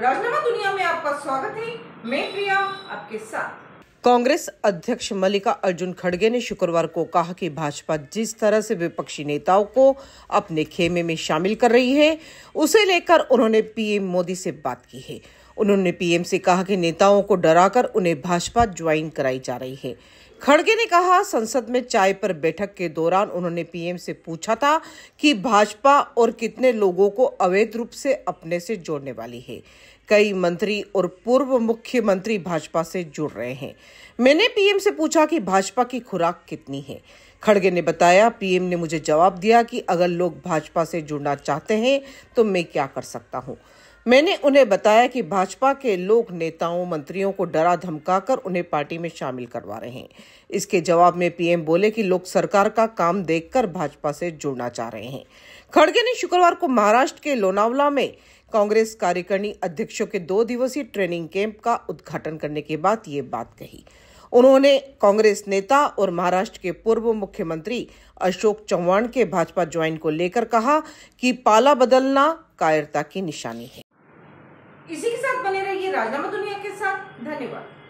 राजनामा दुनिया में आपका स्वागत है मैं प्रिया आपके साथ कांग्रेस अध्यक्ष मल्लिका अर्जुन खड़गे ने शुक्रवार को कहा कि भाजपा जिस तरह से विपक्षी नेताओं को अपने खेमे में शामिल कर रही है उसे लेकर उन्होंने पीएम मोदी से बात की है उन्होंने पीएम से कहा कि नेताओं को डराकर उन्हें भाजपा ज्वाइन कराई जा रही है खड़गे ने कहा संसद में चाय पर बैठक के दौरान उन्होंने पीएम से पूछा था कि भाजपा और कितने लोगों को अवैध रूप से अपने से जोड़ने वाली है कई मंत्री और पूर्व मुख्यमंत्री भाजपा से जुड़ रहे हैं मैंने पीएम से पूछा कि भाजपा की खुराक कितनी है खड़गे ने बताया पीएम ने मुझे जवाब दिया कि अगर लोग भाजपा से जुड़ना चाहते हैं तो मैं क्या कर सकता हूँ मैंने उन्हें बताया कि भाजपा के लोग नेताओं मंत्रियों को डरा धमकाकर उन्हें पार्टी में शामिल करवा रहे हैं इसके जवाब में पीएम बोले कि लोग सरकार का काम देखकर भाजपा से जुड़ना चाह रहे हैं खड़गे ने शुक्रवार को महाराष्ट्र के लोनावला में कांग्रेस कार्यकारिणी अध्यक्षों के दो दिवसीय ट्रेनिंग कैंप का उद्घाटन करने के बाद ये बात कही उन्होंने कांग्रेस नेता और महाराष्ट्र के पूर्व मुख्यमंत्री अशोक चौहान के भाजपा ज्वाइन को लेकर कहा कि पाला बदलना कायरता की निशानी है इसी के साथ बने रहिए राजनामा दुनिया के साथ धन्यवाद